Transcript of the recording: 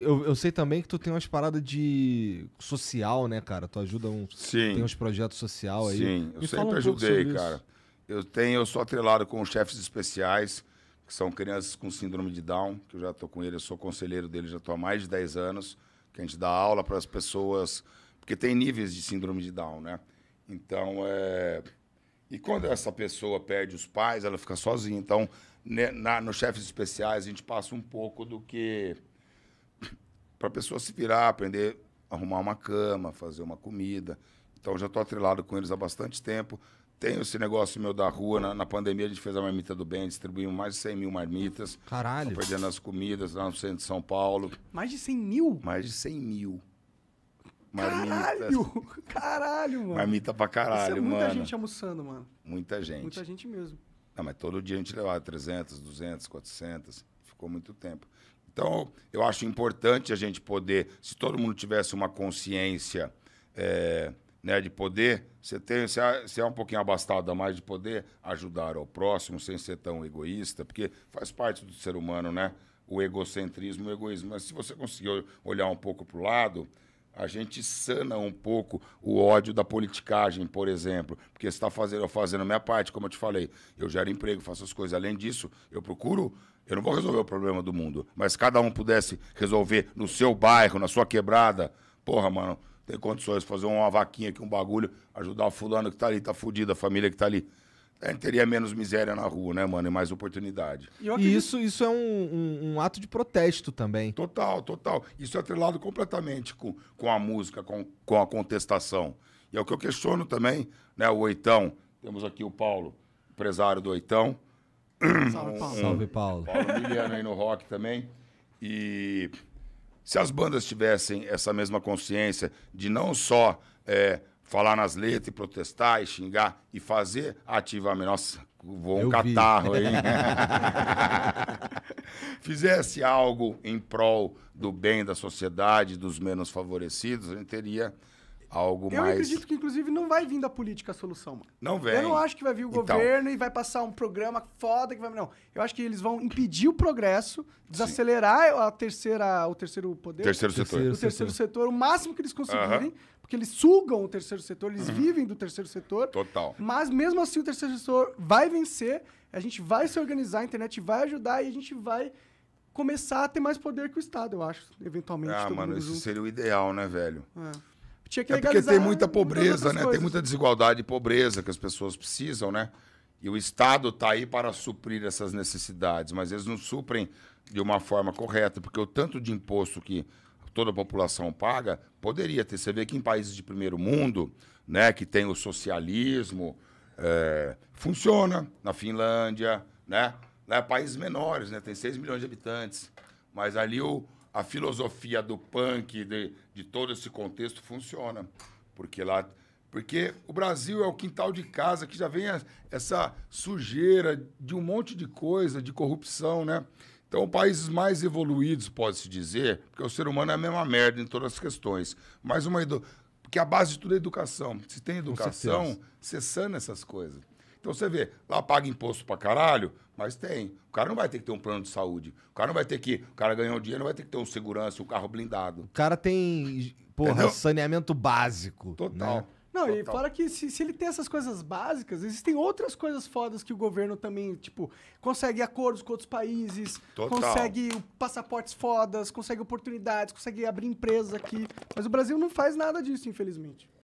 Eu, eu, sei também que tu tem umas paradas de social, né, cara? Tu ajuda um. Sim. Tem uns projetos social aí. Sim, eu Me sempre um ajudei, cara. Eu tenho, eu sou atrelado com chefes especiais, que são crianças com síndrome de Down, que eu já tô com ele, eu sou conselheiro dele, já tô há mais de 10 anos, que a gente dá aula para as pessoas, porque tem níveis de síndrome de Down, né? Então, é... E quando essa pessoa perde os pais, ela fica sozinha. Então, né, na, nos chefes especiais, a gente passa um pouco do que para a pessoa se virar, aprender a arrumar uma cama, fazer uma comida. Então já estou atrelado com eles há bastante tempo. Tenho esse negócio meu da rua. Na, na, pandemia a gente fez a marmita do bem, distribuímos mais de 100 mil marmitas. Caralho. Perdendo as comidas lá no centro de São Paulo. Mais de 100 mil? Mais de 100 mil. Marmitas. Caralho! Caralho, mano. Marmita pra caralho, Isso é muita mano. Muita gente almoçando, mano. Muita gente. Muita gente mesmo. Não, mas todo dia a gente levava 300, 200, 400. Ficou muito tempo. Então, eu acho importante a gente poder, se todo mundo tivesse uma consciência é, né, de poder, você, tem, você é, é um pouquinho abastado a mais de poder ajudar ao próximo sem ser tão egoísta, porque faz parte do ser humano, né? O egocentrismo, o egoísmo. Mas se você conseguir olhar um pouco para o lado, a gente sana um pouco o ódio da politicagem, por exemplo, porque está fazendo, eu fazendo a minha parte, como eu te falei, eu gero emprego, faço as coisas. Além disso, eu procuro, eu não vou resolver o problema do mundo, mas cada um pudesse resolver no seu bairro, na sua quebrada. Porra, mano, tem condições de fazer uma vaquinha aqui, um bagulho, ajudar o fulano que está ali, está fudido, a família que está ali. É, teria menos miséria na rua, né, mano? E mais oportunidade. E, e isso, isso é um, um, um, ato de protesto também. Total, total. Isso é atrelado completamente com, com a música, com, com a contestação. E é o que eu questiono também, né? O Oitão, temos aqui o Paulo, empresário do Oitão. Salve, Paulo. Salve, Paulo. Paulo Miliano aí no rock também. E se as bandas tivessem essa mesma consciência de não só... É, falar nas letras e protestar e xingar e fazer ativamente. Nossa, vou um Eu catarro, vi. hein? Fizesse algo em prol do bem da sociedade, dos menos favorecidos, a gente teria algo eu mais. Eu acredito que, inclusive, não vai vir da política a solução, mano. Não vem. Eu não acho que vai vir o então... governo e vai passar um programa foda que vai. Não. Eu acho que eles vão impedir o progresso, desacelerar a terceira, o terceiro poder. Terceiro, setor. O terceiro setor, o máximo que eles conseguirem, porque eles sugam o terceiro setor, eles uhum. vivem do terceiro setor. Total. Mas mesmo assim o terceiro setor vai vencer, a gente vai se organizar, a internet vai ajudar e a gente vai começar a ter mais poder que o Estado, eu acho, eventualmente. Ah, mano, isso junto. seria o ideal, né, velho? É. Tinha que é porque tem muita pobreza, né? Coisas. Tem muita desigualdade e pobreza que as pessoas precisam, né? E o Estado está aí para suprir essas necessidades, mas eles não suprem de uma forma correta, porque o tanto de imposto que toda a população paga, poderia ter. Você vê que em países de primeiro mundo, né, que tem o socialismo, é, funciona na Finlândia, né? né? Países menores, né? Tem 6 milhões de habitantes. Mas ali o, a filosofia do punk, de, de todo esse contexto, funciona. Porque lá porque o Brasil é o quintal de casa que já vem essa sujeira de um monte de coisa, de corrupção, né? Então, países mais evoluídos, pode-se dizer, porque o ser humano é a mesma merda em todas as questões. Mas uma. que Porque a base de tudo é educação. Se tem educação, você sana essas coisas. Então você vê, lá paga imposto pra caralho, mas tem. O cara não vai ter que ter um plano de saúde. O cara não vai ter que. O cara ganhou dinheiro, não vai ter que ter um segurança, um carro blindado. O cara tem, porra, Entendeu? saneamento básico. Total. Né? Não, Total. e fora que se, se, ele tem essas coisas básicas, existem outras coisas fodas que o governo também, tipo, consegue acordos com outros países, Total. consegue passaportes fodas, consegue oportunidades, consegue abrir empresas aqui. Mas o Brasil não faz nada disso, infelizmente.